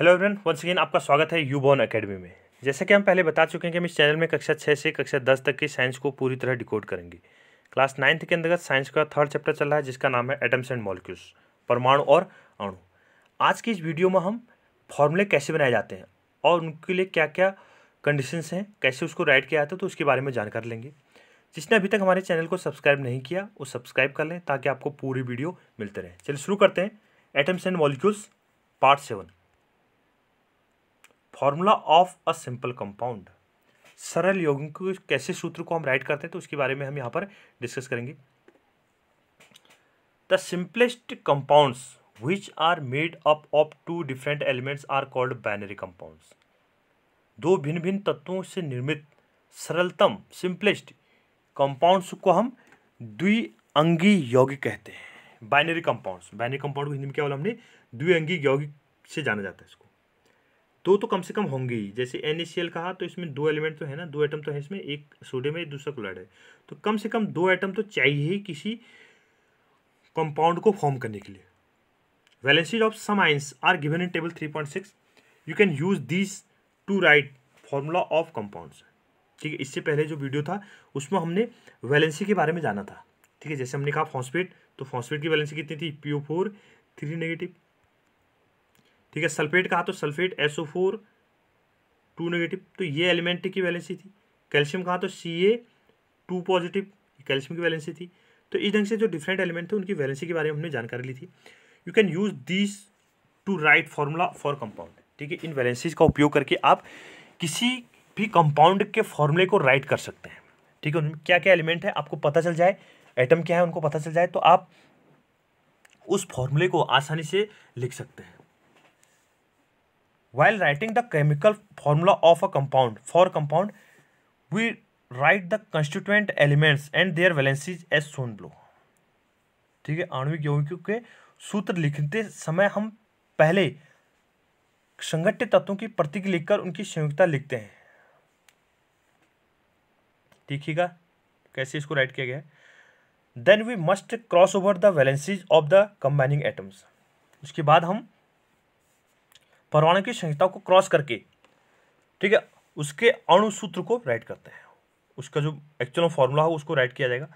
hello everyone once again आपका स्वागत है यूबॉर्न एकेडमी में जैसे कि हम पहले बता चुके हैं कि हम इस चैनल में कक्षा छः से कक्षा दस तक की साइंस को पूरी तरह डिकोड करेंगे क्लास नाइन्थ के अंतर्गत साइंस का थर्ड चैप्टर चल रहा है जिसका नाम है एटम्स एंड मॉलिक्यूल्स परमाणु और अणु आज की इस वीडियो में हम फॉर्मूले कैसे बनाए जाते हैं और उनके लिए क्या क्या कंडीशंस हैं कैसे उसको राइट किया जाता है तो उसके बारे में जानकारी लेंगे जिसने अभी तक हमारे चैनल को सब्सक्राइब नहीं किया वो सब्सक्राइब कर लें ताकि आपको पूरी वीडियो मिलते रहे चलिए शुरू करते हैं atoms and molecules part seven formula of a simple compound सरल यौगिकों को कैसे सूत्र को हम राइट करते हैं तो उसके बारे में हम यहाँ पर डिस्कस करेंगे the simplest compounds which are made up of two different elements are called binary compounds दो भिन्न भिन्न तत्वों से निर्मित सरलतम सिंपलेस्ट कंपाउंड्स को हम द्विअंगी यौगिक कहते हैं बाइनरी कंपाउंड्स बाइनरी कंपाउंड को हिंदी में क्या बोला हमने द्विअंगी यौगिक से जाना जाता है इसको दो तो कम से कम होंगे ही जैसे एन कहा तो इसमें दो एलिमेंट तो है ना दो एटम तो है इसमें एक सोडियम है दूसरा क्लोराइड है तो कम से कम दो एटम तो चाहिए ही किसी कंपाउंड को फॉर्म करने के लिए some ions are ions in table three point 3.6 you can use this to write formula of compound ठीक है इससे पहले जो वीडियो था उसमें हमने वैलेंसी के बारे में जाना था ठीक है जैसे हमने कहा फॉन्सपेट तो फॉन्सपेट की वैलेंसी कितनी थी P O four three negative ठीक है सल्फेट कहा तो sulphate SO four two negative तो ये एलिमेंट की वैलेंसी थी कैल्शियम कहा तो C A two positive calcium की वैलेंसी थी तो इस ढंग से जो डिफरेंट एलिमेंट थे उनकी वैलेंसी के बारे में हमने जानकारी ली थी you can use this to write formula for compound ठीक है इन वैलेंसीज का उपयोग करके आप किसी भी कंपाउंड के फॉर्मूले को राइट कर सकते हैं ठीक है उनमें क्या क्या एलिमेंट है आपको पता चल जाए एटम क्या है उनको पता चल जाए तो आप उस फॉर्मूले को आसानी से लिख सकते हैं while writing the chemical formula of a compound for compound we write the constituent elements and their valencies as shown below ठीक है आणविक यौगिकों के सूत्र लिखते समय हम पहले संगठित तत्वों की प्रतीक लिखकर उनकी संयुक्ता लिखते हैं देखिएगा कैसे इसको राइट किया गया है then we must cross over the valencies of the combining atoms उसके बाद हम परमाणु की संहिता को क्रॉस करके ठीक है उसके अणुसूत्र को राइट करते हैं उसका जो एक्चुअल फॉर्मूला हो उसको राइट किया जाएगा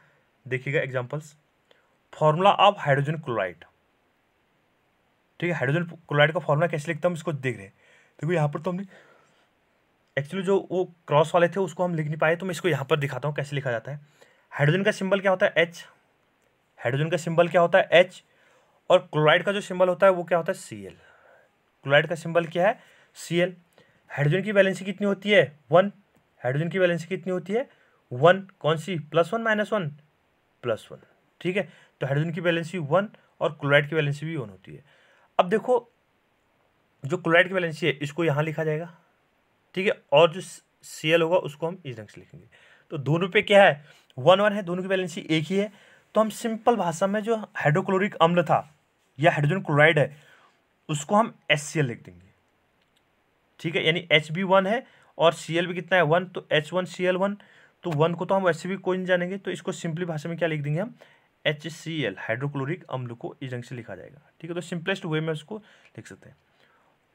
देखिएगा examples formula of hydrogen chloride ठीक है हाइड्रोजन क्लोराइड का फॉर्मूला कैसे लिखता हम इसको देख रहे हैं देखो यहाँ पर तो हमने एक्चुअली जो वो क्रॉस वाले थे उसको हम लिख नहीं पाए तो मैं इसको यहाँ पर दिखाता हूँ कैसे लिखा जाता है हाइड्रोजन का सिंबल क्या होता है एच हाइड्रोजन का सिंबल क्या होता है एच और क्लोराइड का जो सिंबल होता है वो क्या होता है सी एल क्लोराइड का सिंबल क्या है सी एल हाइड्रोजन की वैलेंसी कितनी होती है वन हाइड्रोजन की वैलेंसी कितनी होती है वन कौन सी plus one minus one plus one ठीक है तो हाइड्रोजन की वैलेंसी वन और क्लोराइड की वैलेंसी भी वन होती है अब देखो जो क्लोराइड की वैलेंसी है इसको यहाँ लिखा जाएगा ठीक है और जो सी होगा उसको हम इस ढंग से लिखेंगे तो दोनों पे क्या है वन वन है दोनों की वैलेंसी एक ही है तो हम सिंपल भाषा में जो हाइड्रोक्लोरिक अम्ल था या हाइड्रोजन क्लोराइड है उसको हम एच लिख देंगे ठीक है यानी एच बी वन है और सी एल भी कितना है वन तो H one C L one तो वन को तो हम वैसे भी कोई नहीं जानेंगे तो इसको सिंपली भाषा में क्या लिख देंगे हम एच सी एल हाइड्रोक्लोरिक अम्ल को इस ढंग से लिखा जाएगा ठीक है तो सिंपलेस्ट वे में उसको लिख सकते हैं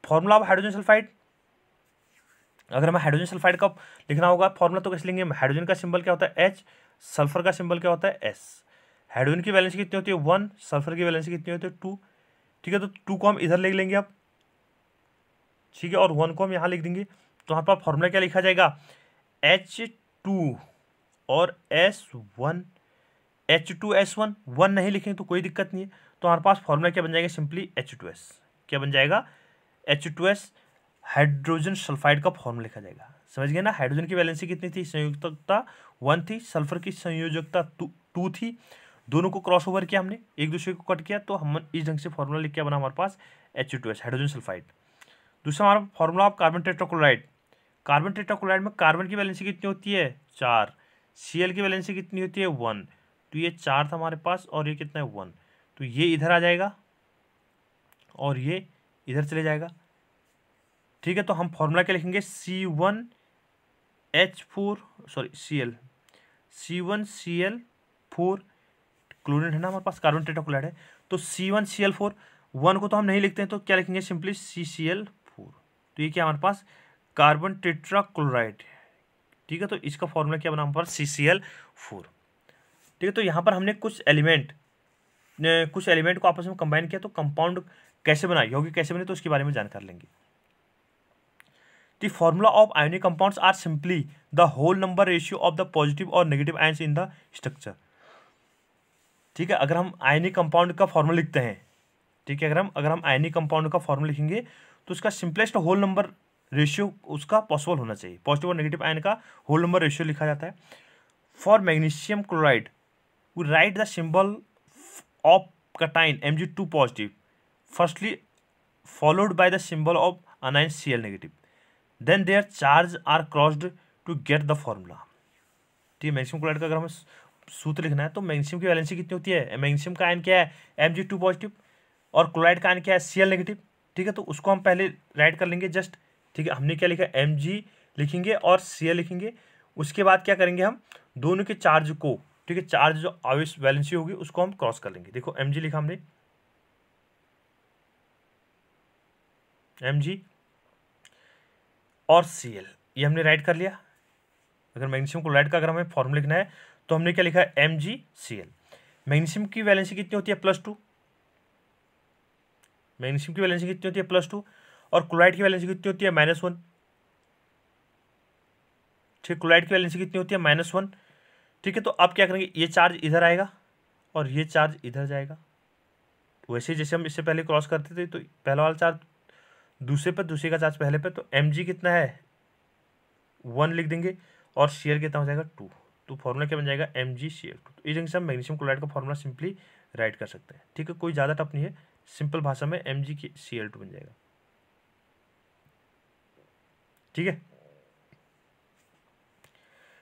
फॉर्मूला ऑफ हाइड्रोजन सल्फाइड अगर हमें हाइड्रोजन सल्फाइड का लिखना होगा फॉर्मूला तो कैसे लेंगे हाइड्रोजन का सिंबल क्या होता है एच सल्फर का सिंबल क्या होता है एस हाइड्रोजन की वैलेंस कितनी होती है वन सल्फर की वैलेंस कितनी होती है टू ठीक है तो टू को हम इधर लिख लेंगे आप ठीक है और वन को हम यहाँ लिख देंगे तो यहाँ पर फॉर्मूला क्या लिखा जाएगा एच टू और S one H two S one one नहीं लिखेंगे तो कोई दिक्कत नहीं है तो हमारे पास फॉर्मूला क्या बन जाएगा सिंपली एच टू एस क्या बन जाएगा H two S hydrogen sulphide का फॉर्म लिखा जाएगा समझ गए ना हाइड्रोजन की वैलेंसी कितनी थी संयुक्तता वन थी सल्फर की संयोजकता टू थी दोनों को क्रॉस ओवर किया हमने एक दूसरे को कट किया तो हम इस ढंग से फॉर्मूला लिख किया बना हमारे पास H two S hydrogen sulphide दूसरा हमारा formula of carbon tetrachloride carbon tetrachloride में कार्बन की वैलेंसी कितनी होती है चार सी एल की वैलेंसी कितनी होती है वन तो ये चार था हमारे पास और ये कितना है वन तो ये इधर आ जाएगा और ये इधर चले जाएगा ठीक है तो हम फॉर्मूला क्या लिखेंगे C one H four sorry C L C one C L four chlorine है ना हमारे पास कार्बन टेट्राक्लोराइड है तो C one C L four one को तो हम नहीं लिखते हैं तो क्या लिखेंगे simply C C L four तो ये क्या हमारे पास कार्बन टेट्राक्लोराइड है ठीक है तो इसका फॉर्मूला क्या बना हमारे पास सी सी एल फोर ठीक है तो यहाँ पर हमने कुछ एलिमेंट कुछ एलिमेंट को आपस में कंबाइन किया तो कंपाउंड कैसे बना यौगिक कैसे बने तो उसके बारे में जानकार लेंगे The of ionic ionic compounds are simply the whole number ratio of the positive or negative ions in the ठीक है अगर हम आयनिक कंपाउंड का फॉर्मूला लिखते हैं ठीक है अगर हम अगर हम आयनिक कंपाउंड का फॉर्मूला लिखेंगे तो उसका सिंपलेस्ट होल नंबर रेशियो उसका पॉसिबल होना चाहिए पॉजिटिव और नेगेटिव आयन का होल नंबर रेशियो लिखा जाता है for magnesium chloride we write the symbol of cation M G two positive firstly followed by the symbol of anion C L negative then their charge are crossed to get the formula ठीक है magnesium chloride का अगर हम सूत्र लिखना है तो magnesium की वैलेंसी कितनी होती है मैग्नीशियम का आयन क्या है एम पॉजिटिव और क्लोराइड का आयन क्या है सी नेगेटिव ठीक है तो उसको हम पहले राइट कर लेंगे जस्ट ठीक है हमने क्या लिखा एम लिखेंगे और सी लिखेंगे उसके बाद क्या करेंगे हम दोनों के चार्ज को ठीक है चार्ज जो आवेश वैलेंसी होगी उसको हम क्रॉस कर लेंगे देखो एम लिखा हमने एम और सी ये हमने राइट कर लिया अगर मैग्नीशियम क्लोराइड का अगर हमें फॉर्म लिखना है तो हमने क्या लिखा है M G C L magnesium की वैलेंसी कितनी होती है प्लस टू मैग्नीशियम की वैलेंसी कितनी होती है प्लस टू और क्लोराइड की वैलेंसी कितनी होती है माइनस वन ठीक क्लोराइड की वैलेंसी कितनी होती है माइनस वन ठीक है तो अब क्या करेंगे ये चार्ज इधर आएगा और ये चार्ज इधर जाएगा वैसे जैसे हम इससे पहले क्रॉस करते थे तो पहला वाला चार्ज दूसरे पर दूसरे का चार्ज पहले पर तो एम कितना है वन लिख देंगे और शेयर कितना हो जाएगा टू तो फॉर्मूला क्या बन जाएगा M G C L two तो इस से हम मैग्नीशियम क्लोराइड का फॉर्मूला सिंपली राइट कर सकते हैं ठीक है कोई ज़्यादा टफ नहीं है सिंपल भाषा में M G C L two बन जाएगा ठीक है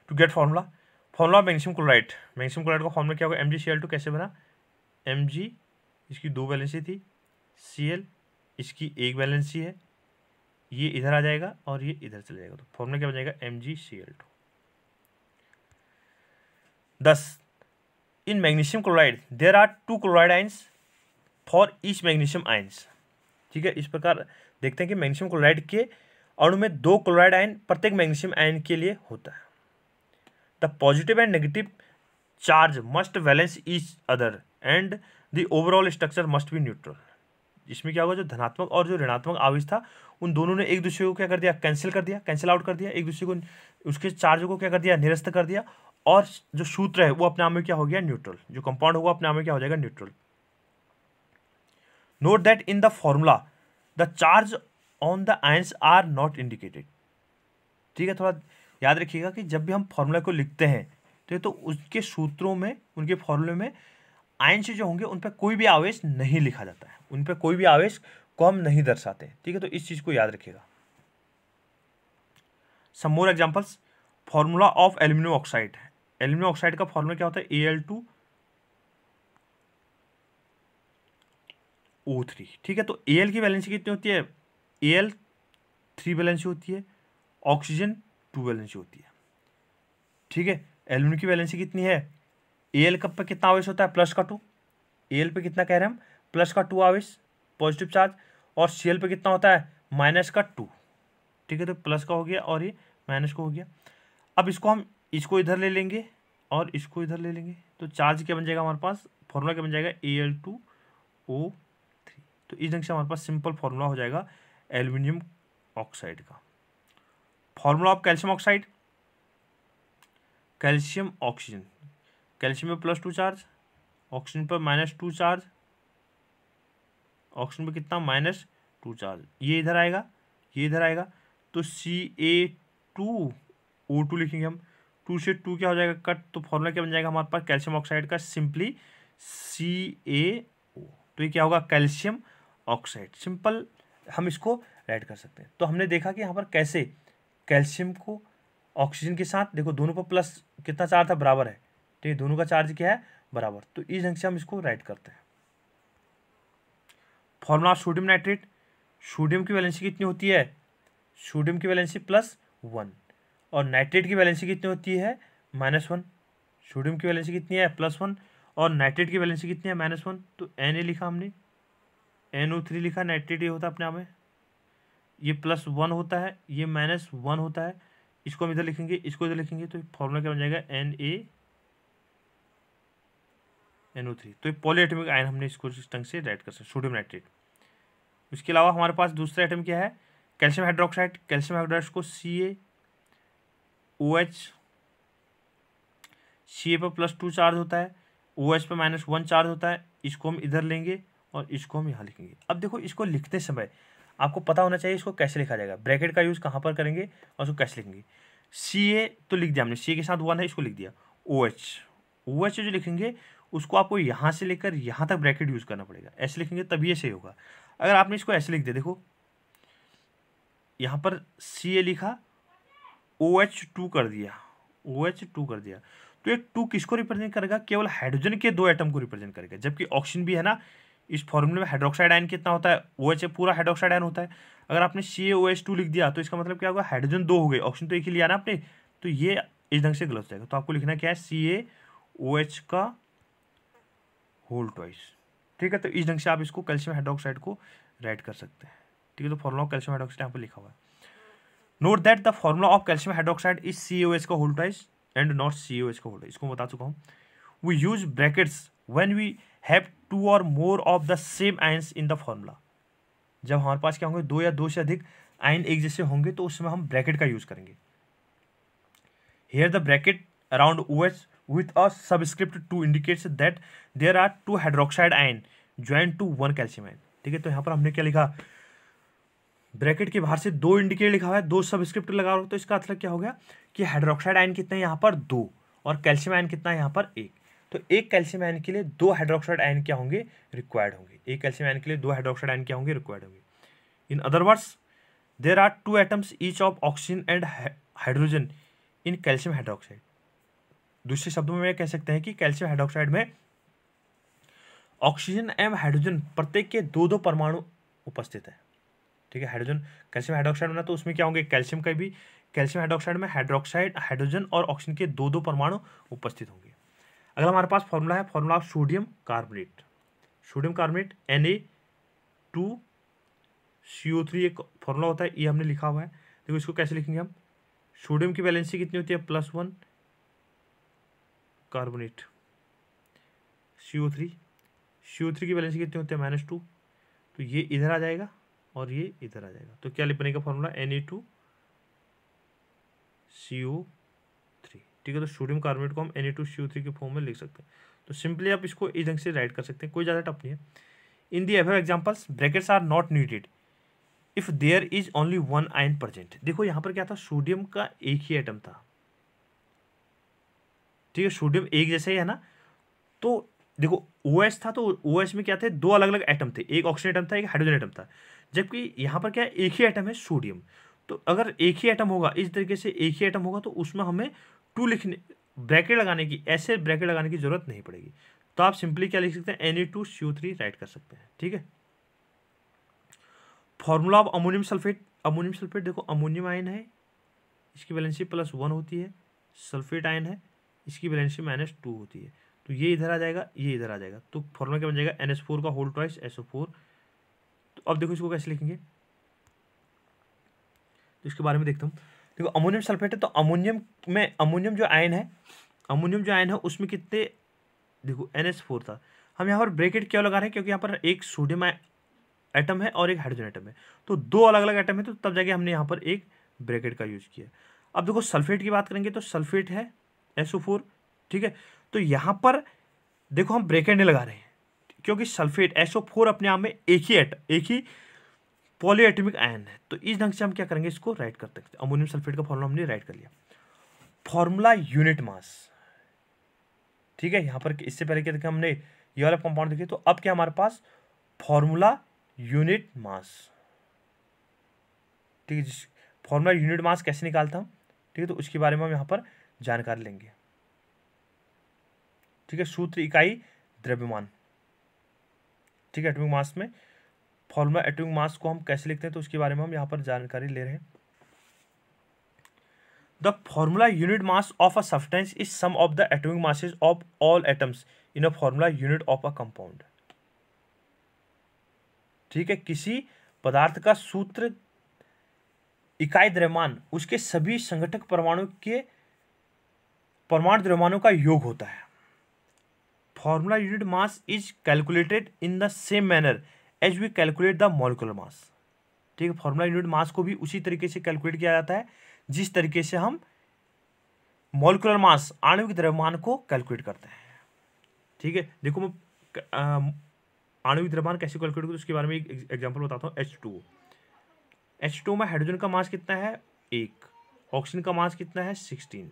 to get formula formula magnesium chloride magnesium chloride का फॉर्मूला क्या होगा M G C L two कैसे बना एम जी इसकी दो बैलेंसी थी सी एल इसकी एक बैलेंसी है ये इधर आ जाएगा और ये इधर चले जाएगा तो फॉर्मूला क्या बन जाएगा M G C L two thus in magnesium chloride there are two chloride ions for each magnesium ions ठीक है इस प्रकार देखते हैं कि मैग्नीशियम क्लोराइड के अणु में दो क्लोराइड आयन प्रत्येक मैग्नीशियम आयन के लिए होता है the positive and negative charge must balance each other and the overall structure must be neutral इसमें क्या होगा जो धनात्मक और जो ऋणात्मक आवेश था उन दोनों ने एक दूसरे को क्या कर दिया कैंसिल कर दिया कैंसिल आउट कर दिया एक दूसरे को उसके चार्ज को क्या कर दिया निरस्त कर दिया और जो सूत्र है वो अपने आप में क्या हो गया न्यूट्रल जो कंपाउंड होगा अपने आप में क्या हो जाएगा neutral note that in the formula the charge on the ions are not indicated ठीक है थोड़ा याद रखिएगा कि जब भी हम फॉर्मूला को लिखते हैं तो तो उसके सूत्रों में उनके फॉर्मूले में आयंस जो होंगे उन पर कोई भी आवेश नहीं लिखा जाता है उन पर कोई भी आवेश को हम नहीं दर्शाते ठीक है तो इस चीज़ को याद रखिएगा some more examples formula of aluminium oxide aluminium oxide का फॉर्मूला क्या होता है A L two O three ठीक है तो ए एल की वैलेंसी कितनी होती है ए एल थ्री वैलेंसी होती है ऑक्सीजन टू वैलेंसी होती है ठीक है एल्यूमिनियम की वैलेंसी कितनी है ए एल कप पर कितना आवेश होता है प्लस का टू ए एल पे कितना कह रहे हैं हम प्लस का टू आवेश पॉजिटिव चार्ज और सी एल पे कितना होता है माइनस का टू ठीक है तो प्लस का हो गया और ये माइनस का हो गया अब इसको हम इसको इधर ले लेंगे और इसको इधर ले लेंगे तो चार्ज क्या बन जाएगा हमारे पास फॉर्मूला क्या बन जाएगा A L two O three तो इस ढंग से हमारे पास सिंपल फॉर्मूला हो जाएगा एल्यूमिनियम ऑक्साइड का formula of calcium oxide calcium oxygen calcium पर प्लस टू चार्ज ऑक्सीजन पर माइनस टू चार्ज ऑक्सीजन पर कितना माइनस टू चार्ज ये इधर आएगा ये इधर आएगा तो C A two O two लिखेंगे हम टू से टू क्या हो जाएगा कट तो फॉर्मूला क्या बन जाएगा हमारे पास कैल्शियम ऑक्साइड का सिंपली सी ए ओ तो ये क्या होगा कैल्शियम ऑक्साइड सिंपल हम इसको राइट कर सकते हैं तो हमने देखा कि यहाँ पर कैसे कैल्शियम को ऑक्सीजन के साथ देखो दोनों पर प्लस कितना चार्ज था बराबर है ठीक तो है दोनों का चार्ज क्या है बराबर तो इस ढंग से हम इसको राइट करते हैं फॉर्मूला सोडियम नाइट्रेट सोडियम की वैलेंसी कितनी होती है सोडियम की वैलेंसी प्लस वन और नाइट्रेट की वैलेंसी कितनी होती है माइनस वन सोडियम की वैलेंसी कितनी है प्लस वन और नाइट्रेट की वैलेंसी कितनी है माइनस वन तो एन ए लिखा हमने एन ओ थ्री लिखा नाइट्रेट ये होता है अपने आप में ये प्लस वन होता है ये माइनस वन होता है इसको हम इधर लिखेंगे इसको इधर लिखेंगे तो फॉर्मूला क्या बन जाएगा N A N O three तो ये पॉलीएटमिक आयन हमने इसको इस ढंग से राइट कर सकते सोडियम नाइट्रेट उसके अलावा हमारे पास दूसरा आइटम क्या है कैल्शियम हाइड्रोक्साइड कैल्शियम हाइड्रोक्साइड को सी ए ओ एच सी ए पर प्लस टू चार्ज होता है ओ एच पर माइनस वन चार्ज होता है इसको हम इधर लेंगे और इसको हम यहाँ लिखेंगे अब देखो इसको लिखते समय आपको पता होना चाहिए इसको कैसे लिखा जाएगा ब्रैकेट का यूज़ कहाँ पर करेंगे और उसको कैसे लिखेंगे सी ए तो लिख दिया हमने सी ए के साथ वन है इसको लिख दिया ओ एच ओ एच जो लिखेंगे उसको आपको यहाँ से लेकर यहाँ तक ब्रैकेट यूज़ करना पड़ेगा ऐसे लिखेंगे तभी ये सही होगा अगर आपने इसको ऐसे लिख दिया देखो यहाँ पर सी ए लिखा ओ एच टू कर दिया ओ एच टू कर दिया तो ये टू किसको रिप्रेजेंट करेगा केवल हाइड्रोजन के दो एटम को रिप्रेजेंट करेगा जबकि ऑक्सीजन भी है ना इस फॉर्मूले में हाइड्रोक्साइड आयन कितना होता है ओ एच पूरा हाइड्रोक्साइड आयन होता है अगर आपने सी ओ एच टू लिख दिया तो इसका मतलब क्या होगा हाइड्रोजन दो हो गए ऑक्सीजन तो एक ही लिया ना आपने तो ये इस ढंग से गलत हो जाएगा तो आपको लिखना क्या है सी ए ओ एच का होल ट्वाइस ठीक है तो इस ढंग से आप इसको कैल्शियम हाइड्रोक्साइड को राइट कर सकते हैं ठीक है तो फॉर्मूला कैल्शियम हाइड्रोक्साइड यहाँ पर लिखा हुआ है note that the formula of calcium hydroxide is C O H का whole price and not C O H का होल्ड इसको बता चुका हूँ we use brackets when we have two or more of the same ions in the formula जब हमारे पास क्या होंगे दो या दो से अधिक आयन एक जैसे होंगे तो उसमें हम ब्रैकेट का यूज करेंगे here the bracket around O H with a subscript two indicates that there are two hydroxide ion join to one calcium ion ठीक है तो यहाँ पर हमने क्या लिखा ब्रैकेट के बाहर से दो इंडिकेटर लिखा हुआ है दो सबस्क्रिप्ट लगा हुआ तो इसका मतलब क्या हो गया कि हाइड्रोक्साइड आयन कितना है यहाँ पर दो और कैल्शियम आयन कितना है यहाँ पर एक तो एक कैल्शियम आयन के लिए दो हाइड्रोक्साइड आयन क्या होंगे रिक्वायर्ड होंगे एक कैल्शियम आयन के लिए दो हाइड्रोक्साइड आयन क्या होंगे रिक्वायर्ड होंगे in other words there are two atoms each of oxygen and hydrogen in calcium hydroxide दूसरे शब्दों में कह सकते हैं कि कैल्शियम हाइड्रोक्साइड में ऑक्सीजन एवं हाइड्रोजन प्रत्येक के दो दो परमाणु उपस्थित है ठीक है हाइड्रोजन कैल्शियम हाइड्रोक्साइड बना तो उसमें क्या होंगे कैल्शियम का भी कैल्शियम हाइड्रोक्साइड में हाइड्रोक्साइड हाइड्रोजन और ऑक्सीजन के दो दो परमाणु उपस्थित होंगे अगला हमारे पास फॉर्मूला है formula of sodium carbonate sodium carbonate N A two C three एक फॉर्मूला होता है ये हमने लिखा हुआ है देखो इसको कैसे लिखेंगे हम सोडियम की बैलेंसी कितनी होती है plus one carbonate C O three C O three की बैलेंसी कितनी होती है माइनस टू तो ये इधर आ जाएगा और ये इधर आ जाएगा तो क्या बनेगा formula N A two C O three ठीक है तो सोडियम कार्बोनेट को हम N A two C O three के फॉर्म में लिख सकते हैं तो सिंपली आप इसको इस ढंग से राइट कर सकते हैं कोई ज़्यादा टफ नहीं है in the ever examples brackets are not needed if there is only one ion present देखो यहाँ पर क्या था सोडियम का एक ही आइटम था ठीक है सोडियम एक जैसे ही है ना तो देखो ओ था तो ओ में क्या थे दो अलग अलग आइटम थे एक ऑक्सीजन आइटम था एक हाइड्रोजन आइटम था जबकि यहाँ पर क्या है एक ही आइटम है सोडियम तो अगर एक ही आइटम होगा इस तरीके से एक ही आइटम होगा तो उसमें हमें टू लिखने ब्रैकेट लगाने की ऐसे ब्रैकेट लगाने की जरूरत नहीं पड़ेगी तो आप सिंपली क्या लिख सकते हैं N E two C three write कर सकते हैं ठीक है formula of ammonium sulphate ammonium sulphate देखो अमोनियम आयन है इसकी वैलेंसी प्लस वन होती है सल्फेट आयन है इसकी वैलेंसी माइनस टू होती है तो ये इधर आ जाएगा ये इधर आ जाएगा तो फॉर्मूला क्या बन जाएगा एन एस फोर का whole twice S O four अब देखो इसको कैसे लिखेंगे तो इसके बारे में देखता हूँ देखो अमोनियम सल्फेट है तो अमोनियम में अमोनियम जो आयन है अमोनियम जो आयन है उसमें कितने देखो एन एस फोर था हम यहाँ पर ब्रेकेट क्यों लगा रहे हैं क्योंकि यहाँ पर एक सोडियम एटम है और एक हाइड्रोजन एटम है तो दो अलग अलग एटम है तो तब जाके हमने यहाँ पर एक ब्रेकेट का यूज़ किया अब देखो सल्फेट की बात करेंगे तो सल्फेट है एसओ फोर ठीक है तो यहाँ पर देखो हम ब्रेकेट नहीं लगा रहे हैं क्योंकि सल्फेट एसओ फोर अपने आप में एक ही एट एक ही पॉलीएटमिक आयन है तो इस ढंग से हम क्या करेंगे इसको राइट कर सकते अमोनियम सल्फेट का फॉर्मूला हमने राइट कर लिया फॉर्मूला यूनिट मास ठीक है यहां पर इससे पहले क्या देखा हमने ये वाला कंपाउंड देखे तो अब क्या हमारे पास फॉर्मूला यूनिट मास ठीक है फॉर्मूला यूनिट मास कैसे निकालता हूं ठीक है तो उसके बारे में हम यहां पर जानकारी लेंगे ठीक है सूत्र इकाई द्रव्यमान ठीक है एटमिक मास में फॉर्मूला एटमिक मास को हम कैसे लिखते हैं तो उसके बारे में हम यहाँ पर जानकारी ले रहे हैं the formula unit mass of a substance is sum of the atomic masses of all atoms in a formula unit of a compound ठीक है किसी पदार्थ का सूत्र इकाई द्रव्यमान उसके सभी संगठक परमाणु के परमाणु द्रव्यमानों का योग होता है formula unit mass is calculated in the same manner as we calculate the molecular mass ठीक है फॉर्मूला यूनिट मास को भी उसी तरीके से कैलकुलेट किया जाता है जिस तरीके से हम मोलिकुलर मास आणविक द्रव्यमान को कैलकुलेट करते हैं ठीक है देखो मैं आणविक द्रव्यमान कैसे कैलकुलेट करूँ उसके बारे में एक एग्जाम्पल बताता हूँ एच टू एच टू में हाइड्रोजन का मास कितना है एक ऑक्सीजन का मास कितना है सिक्सटीन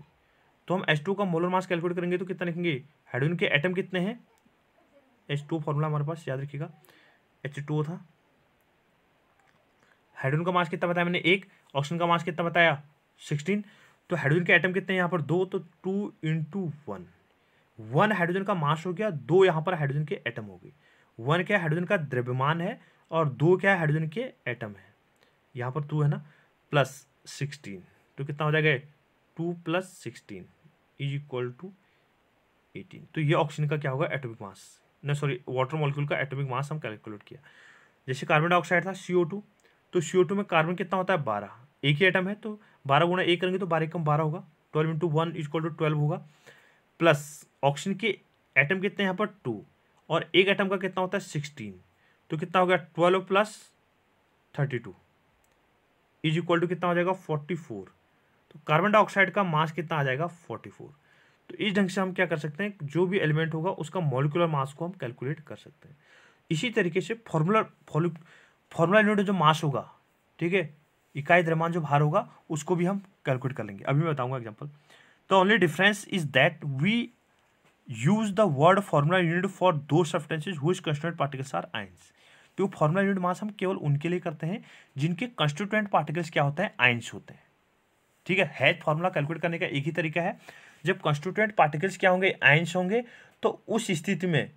तो हम एच टू का मोलर मास कैलकुलेट करेंगे तो कितना लिखेंगे हाइड्रोजन के एटम कितने हैं एच टू फॉर्मूला हमारे पास याद रखिएगा एच टू था हाइड्रोजन का मास कितना बताया मैंने एक ऑक्सीजन का मास कितना बताया सिक्सटीन तो हाइड्रोजन के एटम कितने हैं यहाँ पर दो तो two into one one hydrogen का मास हो गया दो यहाँ पर हाइड्रोजन के एटम हो गए वन क्या हाइड्रोजन का द्रव्यमान है और दो क्या हाइड्रोजन के एटम है यहाँ पर टू है ना प्लस सिक्सटीन तो कितना हो जाएगा two plus sixteen is equal to eighteen तो ये ऑक्सीजन का क्या होगा एटोमिक मास ना सॉरी वाटर मॉलिक्यूल का एटोमिक मास हम कैलकुलेट किया जैसे कार्बन डाइऑक्साइड था सी तो सी में कार्बन कितना होता है बारह एक ही आइटम है तो बारह गुना एक करेंगे तो बारह कम बारह होगा twelve into one is equal to twelve होगा प्लस ऑक्सीजन के एटम कितने यहाँ पर टू और एक एटम का कितना होता है सिक्सटीन तो कितना हो गया twelve plus thirty two is equal to कितना हो जाएगा फोर्टी फोर तो कार्बन डाइऑक्साइड का मास कितना आ जाएगा फोर्टी फोर तो इस ढंग से हम क्या कर सकते हैं जो भी एलिमेंट होगा उसका मॉलिकुलर मास को हम कैलकुलेट कर सकते हैं इसी तरीके से फॉर्मूला फॉर्मूला यूनिट जो मास होगा ठीक है इकाई द्रमान जो भार होगा उसको भी हम कैलकुलेट कर लेंगे अभी मैं बताऊंगा example the only difference is that we use the word formula unit for those substances whose constant particles are ions तो फॉर्मूला यूनिट मास हम केवल उनके लिए करते हैं जिनके कंस्टिट्यूंट पार्टिकल्स क्या होते हैं आइंस होते हैं ठीक है हैज फॉर्मूला कैलकुलेट करने का एक ही तरीका है जब कॉन्स्टिट्यूएंट पार्टिकल्स क्या होंगे आइंस होंगे तो उस स्थिति में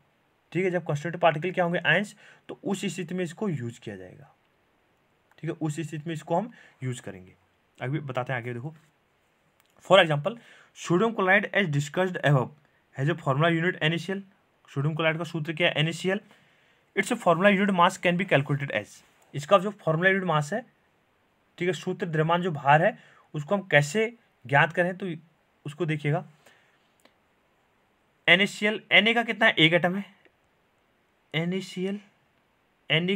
ठीक है जब कॉन्स्टिट्यूंट पार्टिकल क्या होंगे आयंस तो उस स्थिति में इसको यूज किया जाएगा ठीक है उस स्थिति में इसको हम यूज करेंगे अभी बताते हैं आगे देखो for example sodium chloride as discussed above has a formula unit and sodium chloride का सूत्र क्या है and its a formula unit mass can be calculated as इसका जो फॉर्मूला यूनिट मास है ठीक है सूत्र द्रव्यमान जो भार है उसको हम कैसे ज्ञात करें तो उसको देखिएगा एन एस का कितना है एक आइटम है एन एस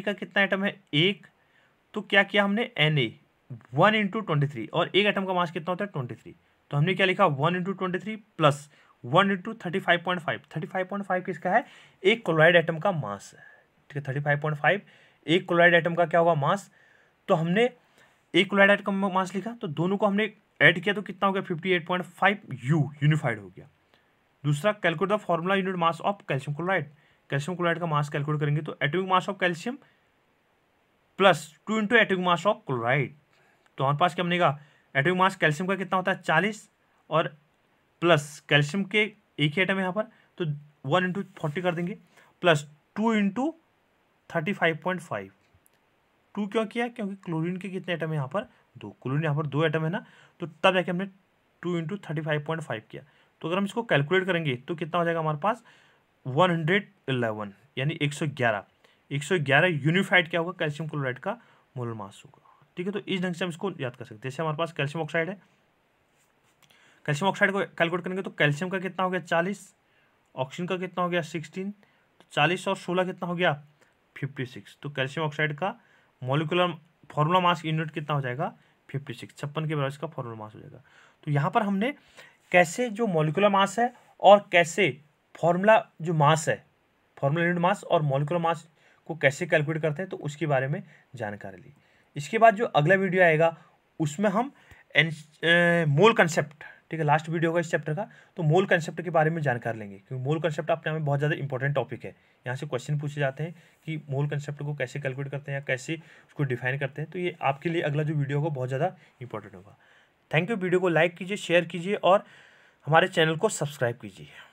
का कितना आइटम है एक तो क्या किया हमने N A one into twenty three और एक आइटम का मास कितना होता है ट्वेंटी थ्री तो हमने क्या लिखा one into twenty three plus one into thirty five point five thirty five point five किसका है एक क्लोराइड आइटम का मास ठीक है थर्टी फाइव पॉइंट फाइव एक क्लोराइड आइटम का क्या होगा मास तो हमने एक क्लोराइड आइटम का मास लिखा तो दोनों को हमने ऐड किया तो कितना हो गया fifty eight point five u unified हो गया दूसरा calculate the formula unit mass of calcium chloride calcium chloride का मास कैलकुलेट करेंगे तो atomic mass of calcium plus two into atomic mass of chloride तो हमारे पास क्या बनेगा एटोमिक मास कैल्शियम का कितना होता है चालीस और प्लस कैल्शियम के एक ही आइटम यहाँ पर तो वन इंटू फोर्टी कर देंगे plus two into thirty five point five two क्यों किया क्योंकि क्लोरीन के कितने आइटम यहाँ पर दो क्लोरीन यहाँ पर दो एटम है ना तो तब जाके हमने two into thirty five point five किया तो अगर हम इसको कैलकुलेट करेंगे तो कितना हो जाएगा हमारे पास वन हंड्रेड इलेवन यानी एक सौ ग्यारह एक सौ ग्यारह यूनिफाइड क्या होगा कैल्शियम क्लोराइड का मोल मास होगा ठीक है तो इस ढंग से हम इसको याद कर सकते हैं जैसे हमारे पास कैल्शियम ऑक्साइड है कैल्शियम ऑक्साइड को कैलकुलेट करेंगे तो कैल्शियम का कितना हो गया चालीस ऑक्सीजन का कितना हो गया सिक्सटीन तो चालीस और सोलह कितना हो गया फिफ्टी सिक्स तो कैल्शियम ऑक्साइड का मोलिकुलर फॉर्मूला मास यूनिट कितना हो जाएगा फिफ्टी सिक्स छप्पन के बराबर इसका फॉर्मूला मास हो जाएगा तो यहाँ पर हमने कैसे जो मोलिकुलर मास है और कैसे फॉर्मूला जो मास है फॉर्मूला यूनिट मास और मोलिकुलर मास को कैसे कैलकुलेट करते हैं तो उसके बारे में जानकारी ली इसके बाद जो अगला वीडियो आएगा उसमें हम मोल कंसेप्ट ठीक है लास्ट वीडियो होगा इस चैप्टर का तो मोल कंसेप्ट के बारे में जानकार लेंगे क्योंकि मोल कंसेप्ट अपने में बहुत ज़्यादा इंपॉर्टेंट टॉपिक है यहाँ से क्वेश्चन पूछे जाते हैं कि मोल कंसेप्ट को कैसे कैलकुलेट करते हैं या कैसे उसको डिफाइन करते हैं तो ये आपके लिए अगला जो वीडियो होगा बहुत ज़्यादा इंपॉर्टेंट होगा थैंक यू वीडियो को लाइक कीजिए शेयर कीजिए और हमारे चैनल को सब्सक्राइब कीजिए